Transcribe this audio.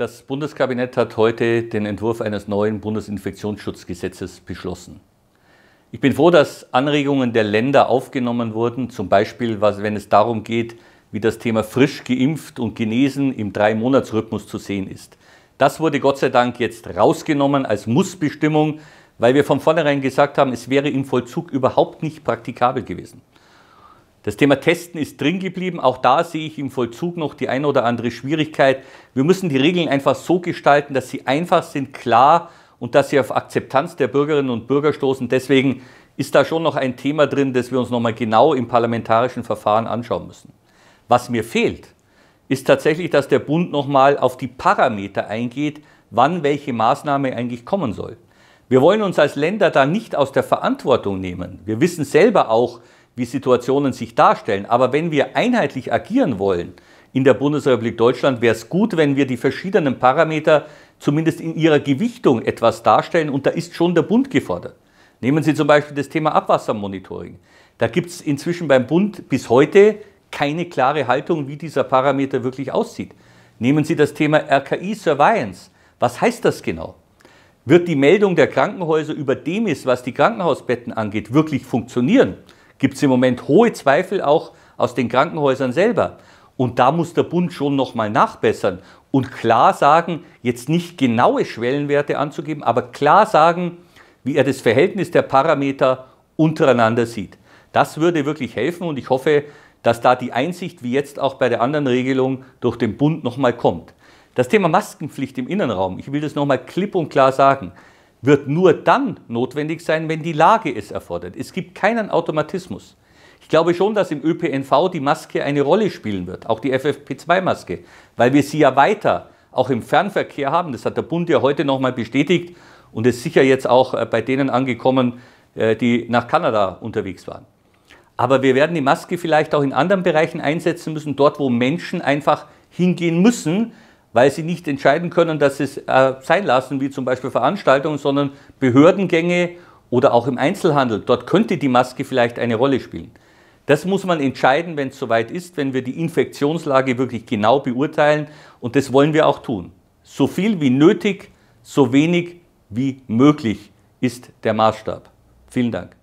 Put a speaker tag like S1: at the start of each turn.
S1: Das Bundeskabinett hat heute den Entwurf eines neuen Bundesinfektionsschutzgesetzes beschlossen. Ich bin froh, dass Anregungen der Länder aufgenommen wurden, zum Beispiel wenn es darum geht, wie das Thema frisch geimpft und genesen im Drei-Monats-Rhythmus zu sehen ist. Das wurde Gott sei Dank jetzt rausgenommen als Mussbestimmung, weil wir von vornherein gesagt haben, es wäre im Vollzug überhaupt nicht praktikabel gewesen. Das Thema Testen ist drin geblieben. Auch da sehe ich im Vollzug noch die eine oder andere Schwierigkeit. Wir müssen die Regeln einfach so gestalten, dass sie einfach sind, klar und dass sie auf Akzeptanz der Bürgerinnen und Bürger stoßen. Deswegen ist da schon noch ein Thema drin, das wir uns nochmal genau im parlamentarischen Verfahren anschauen müssen. Was mir fehlt, ist tatsächlich, dass der Bund nochmal auf die Parameter eingeht, wann welche Maßnahme eigentlich kommen soll. Wir wollen uns als Länder da nicht aus der Verantwortung nehmen. Wir wissen selber auch, wie Situationen sich darstellen. Aber wenn wir einheitlich agieren wollen in der Bundesrepublik Deutschland, wäre es gut, wenn wir die verschiedenen Parameter zumindest in ihrer Gewichtung etwas darstellen. Und da ist schon der Bund gefordert. Nehmen Sie zum Beispiel das Thema Abwassermonitoring. Da gibt es inzwischen beim Bund bis heute keine klare Haltung, wie dieser Parameter wirklich aussieht. Nehmen Sie das Thema RKI Surveillance. Was heißt das genau? Wird die Meldung der Krankenhäuser über dem ist, was die Krankenhausbetten angeht, wirklich funktionieren? gibt es im Moment hohe Zweifel auch aus den Krankenhäusern selber. Und da muss der Bund schon nochmal nachbessern und klar sagen, jetzt nicht genaue Schwellenwerte anzugeben, aber klar sagen, wie er das Verhältnis der Parameter untereinander sieht. Das würde wirklich helfen und ich hoffe, dass da die Einsicht, wie jetzt auch bei der anderen Regelung, durch den Bund nochmal kommt. Das Thema Maskenpflicht im Innenraum, ich will das nochmal klipp und klar sagen wird nur dann notwendig sein, wenn die Lage es erfordert. Es gibt keinen Automatismus. Ich glaube schon, dass im ÖPNV die Maske eine Rolle spielen wird, auch die FFP2-Maske, weil wir sie ja weiter auch im Fernverkehr haben. Das hat der Bund ja heute nochmal bestätigt und ist sicher jetzt auch äh, bei denen angekommen, äh, die nach Kanada unterwegs waren. Aber wir werden die Maske vielleicht auch in anderen Bereichen einsetzen müssen, dort wo Menschen einfach hingehen müssen, weil sie nicht entscheiden können, dass sie es äh, sein lassen, wie zum Beispiel Veranstaltungen, sondern Behördengänge oder auch im Einzelhandel. Dort könnte die Maske vielleicht eine Rolle spielen. Das muss man entscheiden, wenn es soweit ist, wenn wir die Infektionslage wirklich genau beurteilen. Und das wollen wir auch tun. So viel wie nötig, so wenig wie möglich ist der Maßstab. Vielen Dank.